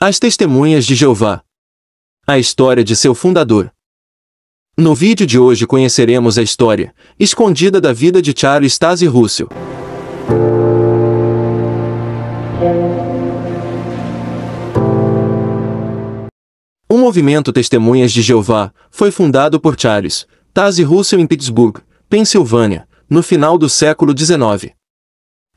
As Testemunhas de Jeová. A história de seu fundador. No vídeo de hoje conheceremos a história escondida da vida de Charles Stasi Russell. O movimento Testemunhas de Jeová foi fundado por Charles Tazi Russell em Pittsburgh, Pensilvânia, no final do século XIX.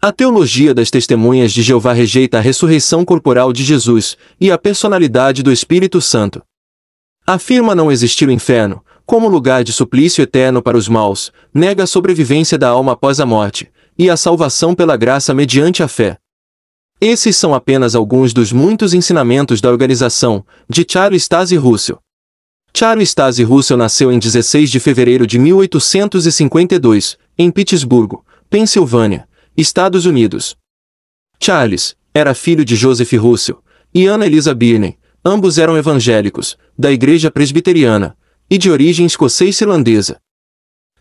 A teologia das testemunhas de Jeová rejeita a ressurreição corporal de Jesus e a personalidade do Espírito Santo. Afirma não existir o inferno, como lugar de suplício eterno para os maus, nega a sobrevivência da alma após a morte, e a salvação pela graça mediante a fé. Esses são apenas alguns dos muitos ensinamentos da organização, de Charles Stasi Russell. Charles Stasi Russell nasceu em 16 de fevereiro de 1852, em Pittsburgh, Pensilvânia, Estados Unidos. Charles era filho de Joseph Russell e Anna Elisa Birney. Ambos eram evangélicos, da Igreja Presbiteriana, e de origem escocês-irlandesa.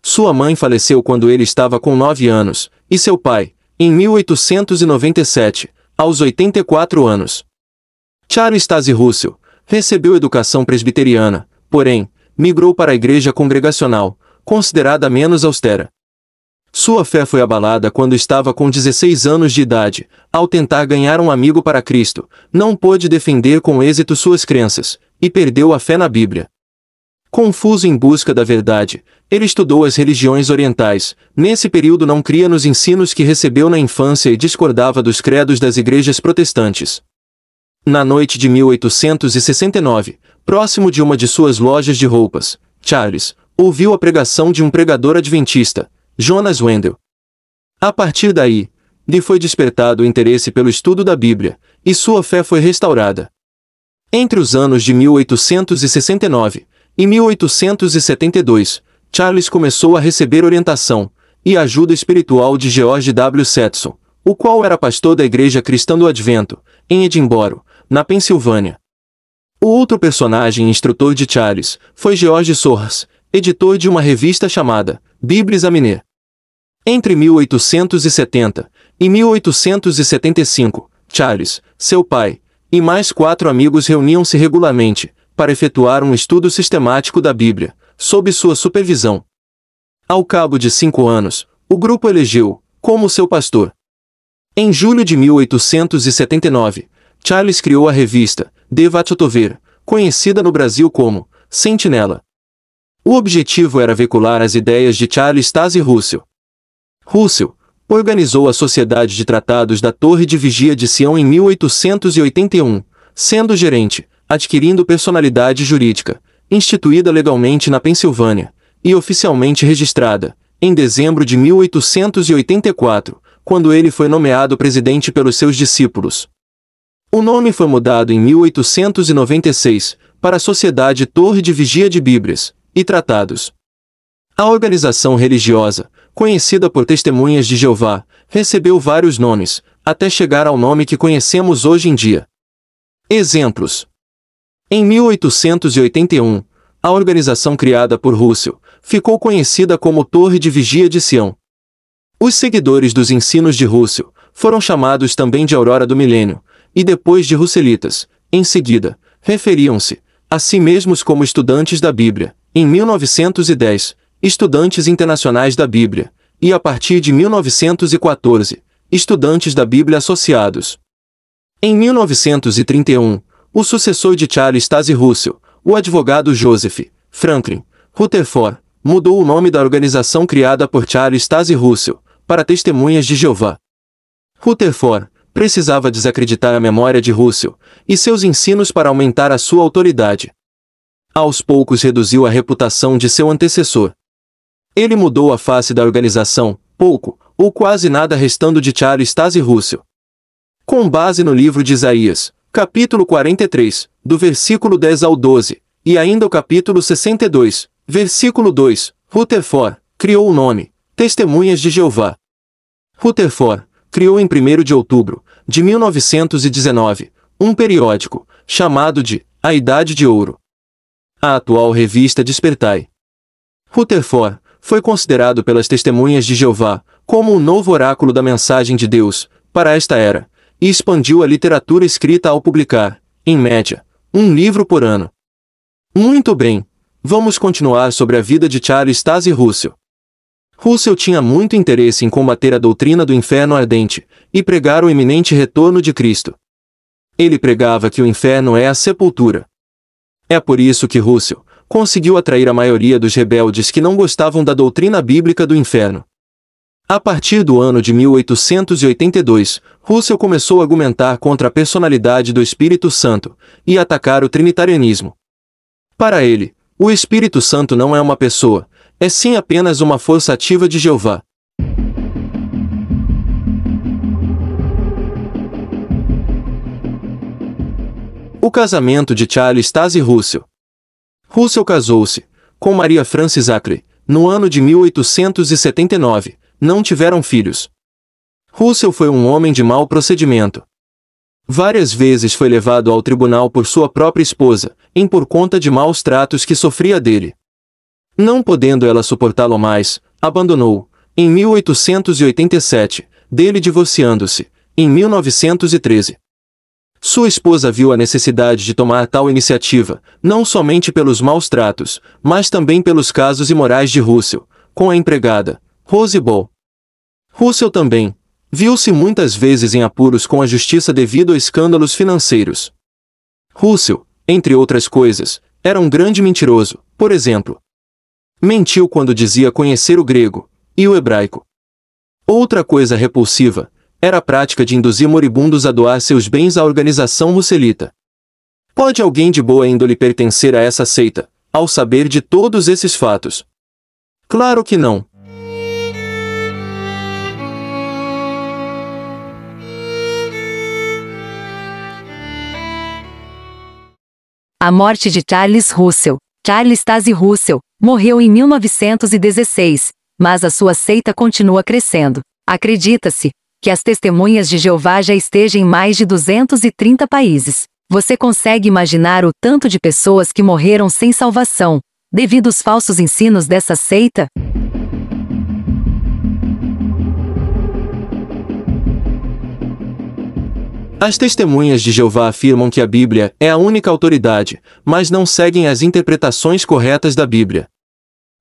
Sua mãe faleceu quando ele estava com 9 anos, e seu pai, em 1897, aos 84 anos. Charles Stasi Russell recebeu educação presbiteriana, porém, migrou para a igreja congregacional, considerada menos austera. Sua fé foi abalada quando estava com 16 anos de idade, ao tentar ganhar um amigo para Cristo, não pôde defender com êxito suas crenças, e perdeu a fé na Bíblia. Confuso em busca da verdade, ele estudou as religiões orientais, nesse período não cria nos ensinos que recebeu na infância e discordava dos credos das igrejas protestantes. Na noite de 1869, próximo de uma de suas lojas de roupas, Charles ouviu a pregação de um pregador adventista, Jonas Wendell. A partir daí, lhe foi despertado o interesse pelo estudo da Bíblia, e sua fé foi restaurada. Entre os anos de 1869 e 1872, Charles começou a receber orientação e ajuda espiritual de George W. Setson, o qual era pastor da Igreja Cristã do Advento, em Edinburgh, na Pensilvânia. O outro personagem instrutor de Charles foi George Sorras, editor de uma revista chamada Bíblia Aminé. Entre 1870 e 1875, Charles, seu pai, e mais quatro amigos reuniam-se regularmente para efetuar um estudo sistemático da Bíblia, sob sua supervisão. Ao cabo de cinco anos, o grupo elegeu, como seu pastor. Em julho de 1879, Charles criou a revista Devatotover, conhecida no Brasil como Sentinela. O objetivo era veicular as ideias de Charles Taze Russell, Russell, organizou a Sociedade de Tratados da Torre de Vigia de Sião em 1881, sendo gerente, adquirindo personalidade jurídica, instituída legalmente na Pensilvânia, e oficialmente registrada, em dezembro de 1884, quando ele foi nomeado presidente pelos seus discípulos. O nome foi mudado em 1896 para a Sociedade Torre de Vigia de Bíblias e Tratados. A organização religiosa, conhecida por testemunhas de Jeová, recebeu vários nomes, até chegar ao nome que conhecemos hoje em dia. Exemplos. Em 1881, a organização criada por Russell ficou conhecida como Torre de Vigia de Sião. Os seguidores dos ensinos de Russell foram chamados também de Aurora do Milênio, e depois de Russelitas, em seguida, referiam-se a si mesmos como estudantes da Bíblia. Em 1910, estudantes internacionais da Bíblia, e a partir de 1914, estudantes da Bíblia associados. Em 1931, o sucessor de Charles Taze Russell, o advogado Joseph Franklin Rutherford, mudou o nome da organização criada por Charles Taze Russell para Testemunhas de Jeová. Rutherford precisava desacreditar a memória de Russell e seus ensinos para aumentar a sua autoridade. Aos poucos reduziu a reputação de seu antecessor, ele mudou a face da organização, pouco, ou quase nada restando de Charles Stasi Rússio. Com base no livro de Isaías, capítulo 43, do versículo 10 ao 12, e ainda o capítulo 62, versículo 2, Rutherford criou o nome Testemunhas de Jeová. Rutherford criou em 1 de outubro de 1919 um periódico chamado de A Idade de Ouro. A atual revista Despertai. Rutherford foi considerado pelas testemunhas de Jeová como o um novo oráculo da mensagem de Deus para esta era, e expandiu a literatura escrita ao publicar, em média, um livro por ano. Muito bem, vamos continuar sobre a vida de Charles Stasi Russell. Russell tinha muito interesse em combater a doutrina do inferno ardente e pregar o iminente retorno de Cristo. Ele pregava que o inferno é a sepultura. É por isso que Russell conseguiu atrair a maioria dos rebeldes que não gostavam da doutrina bíblica do inferno. A partir do ano de 1882, Russell começou a argumentar contra a personalidade do Espírito Santo e atacar o trinitarianismo. Para ele, o Espírito Santo não é uma pessoa, é sim apenas uma força ativa de Jeová. O casamento de Charles Stasi Russell Russell casou-se com Maria Frances Acre no ano de 1879. Não tiveram filhos. Russell foi um homem de mau procedimento. Várias vezes foi levado ao tribunal por sua própria esposa, em por conta de maus tratos que sofria dele. Não podendo ela suportá-lo mais, abandonou, em 1887, dele divorciando-se, em 1913. Sua esposa viu a necessidade de tomar tal iniciativa, não somente pelos maus tratos, mas também pelos casos imorais de Russell, com a empregada, Rose Ball. Russell também viu-se muitas vezes em apuros com a justiça devido a escândalos financeiros. Russell, entre outras coisas, era um grande mentiroso, por exemplo. Mentiu quando dizia conhecer o grego e o hebraico. Outra coisa repulsiva era a prática de induzir moribundos a doar seus bens à organização russelita. Pode alguém de boa índole pertencer a essa seita, ao saber de todos esses fatos? Claro que não. A morte de Charles Russell. Charles Stasi Russell morreu em 1916, mas a sua seita continua crescendo. Acredita-se que as testemunhas de Jeová já estejam em mais de 230 países. Você consegue imaginar o tanto de pessoas que morreram sem salvação, devido aos falsos ensinos dessa seita? As testemunhas de Jeová afirmam que a Bíblia é a única autoridade, mas não seguem as interpretações corretas da Bíblia.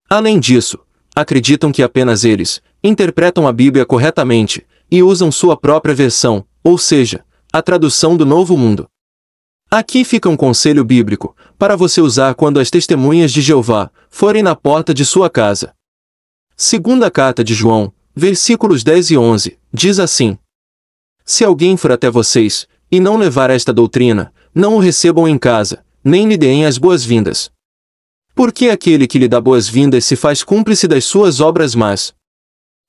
Além disso, acreditam que apenas eles interpretam a Bíblia corretamente, e usam sua própria versão, ou seja, a tradução do Novo Mundo. Aqui fica um conselho bíblico, para você usar quando as testemunhas de Jeová forem na porta de sua casa. Segunda carta de João, versículos 10 e 11, diz assim: Se alguém for até vocês, e não levar esta doutrina, não o recebam em casa, nem lhe deem as boas-vindas. Porque aquele que lhe dá boas-vindas se faz cúmplice das suas obras más.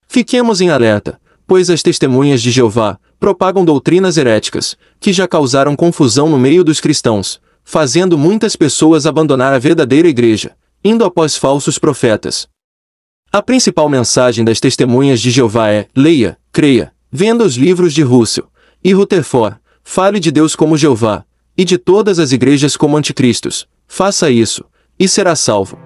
Fiquemos em alerta, pois as testemunhas de Jeová propagam doutrinas heréticas, que já causaram confusão no meio dos cristãos, fazendo muitas pessoas abandonar a verdadeira igreja, indo após falsos profetas. A principal mensagem das testemunhas de Jeová é: leia, creia, venda os livros de Russell e Rutherford, fale de Deus como Jeová, e de todas as igrejas como anticristos. Faça isso, e será salvo.